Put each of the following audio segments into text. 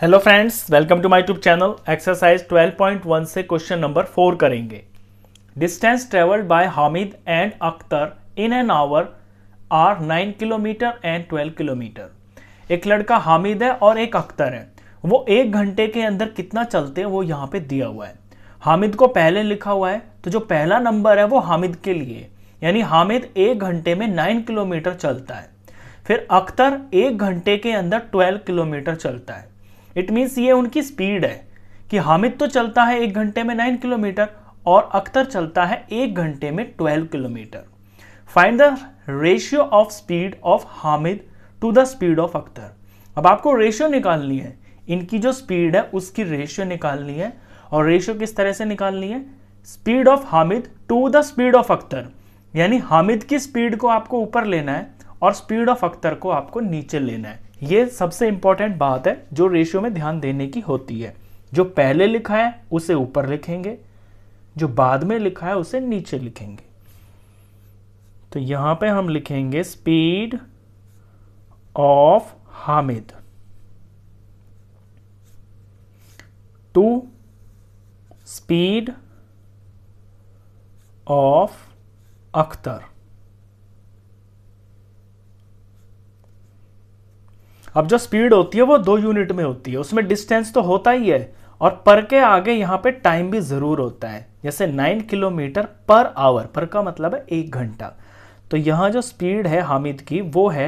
hello friends welcome to my tube channel exercise 12.1 से question number four करेंगे distance travelled by Hamid and Akhtar in an hour are 9 kilometre एंड 12 kilometre एक लड़का हामिद है और एक अख्तर है वो एक घंटे के अंदर कितना चलते हैं वो यहाँ पे दिया हुआ है हामिद को पहले लिखा हुआ है तो जो पहला नंबर है वो हामिद के लिए यानी हामिद एक घंटे में नाइन किलोमीटर चलता है फिर अख्तर एक घंटे के अंदर ट्वेल्व किलोमीटर चलता है इट मीन्स ये उनकी स्पीड है कि हामिद तो चलता है एक घंटे में नाइन किलोमीटर और अख्तर चलता है एक घंटे में twelve kilometre find the ratio of speed of Hamid to the speed of Akhtar अब आपको रेशियो निकालनी है इनकी जो स्पीड है उसकी रेशियो निकालनी है और रेशियो किस तरह से निकालनी है speed of Hamid to the speed of Akhtar यानी हामिद की स्पीड को आपको ऊपर लेना है और स्पीड ऑफ अख्तर को आपको नीचे लेना है ये सबसे इंपॉर्टेंट बात है जो रेशियो में ध्यान देने की होती है जो पहले लिखा है उसे ऊपर लिखेंगे जो बाद में लिखा है उसे नीचे लिखेंगे तो यहां पे हम लिखेंगे speed of Hamid to speed of Akhtar अब जो स्पीड होती है वो दो यूनिट में होती है उसमें डिस्टेंस तो होता ही है और पर के आगे यहाँ पे टाइम भी ज़रूर होता है जैसे नाइन किलोमीटर पर आवर पर का मतलब है एक घंटा तो यहाँ जो स्पीड है हामिद की वो है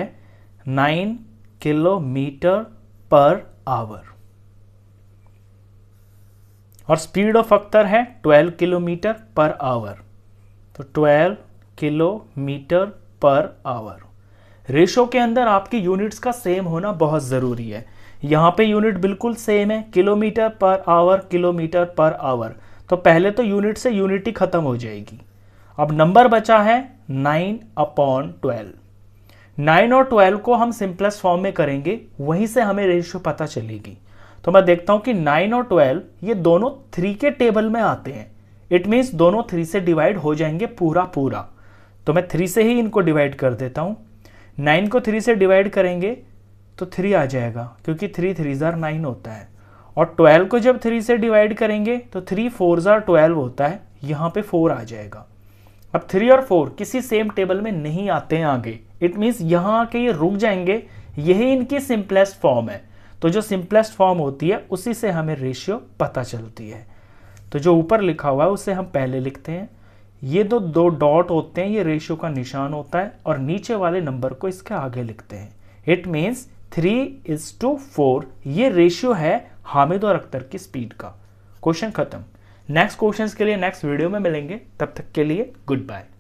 नाइन किलोमीटर पर आवर और स्पीड ऑफ अख्तर है 12 किलोमीटर पर आवर तो 12 किलोमीटर पर आवर रेशो के अंदर आपके यूनिट्स का सेम होना बहुत ज़रूरी है यहाँ पे यूनिट बिल्कुल सेम है kilometre per our kilometre per our तो पहले तो यूनिट से यूनिटी ख़त्म हो जाएगी अब नंबर बचा है नाइन अपॉन ट्वेल्व नाइन और ट्वेल्व को हम सिंपलेस्ट फॉर्म में करेंगे वहीं से हमें रेशो पता चलेगी तो मैं देखता हूँ कि नाइन और ट्वेल्व ये दोनों थ्री के टेबल में आते हैं इट मीन्स दोनों थ्री से डिवाइड हो जाएंगे पूरा पूरा तो मैं थ्री से ही इनको डिवाइड कर देता हूँ नाइन को थ्री से डिवाइड करेंगे तो थ्री आ जाएगा क्योंकि थ्री थ्री ज़ार नाइन होता है और ट्वेल्व को जब थ्री से डिवाइड करेंगे तो थ्री फोर ज़ार ट्वेल्व होता है यहाँ पे फोर आ जाएगा अब थ्री और फोर किसी सेम टेबल में नहीं आते हैं आगे इट मीन्स यहाँ आके ये रुक जाएंगे यही इनकी सिंपलेस्ट फॉर्म है तो जो सिंपलेस्ट फॉर्म होती है उसी से हमें रेशियो पता चलती है तो जो ऊपर लिखा हुआ है उसे हम पहले लिखते हैं ये जो तो दो डॉट होते हैं ये रेशियो का निशान होता है और नीचे वाले नंबर को इसके आगे लिखते हैं it means three is to four ये रेशियो है हामिद और अख्तर की स्पीड का क्वेश्चन खत्म नेक्स्ट क्वेश्चन के लिए नेक्स्ट वीडियो में मिलेंगे तब तक के लिए गुड बाय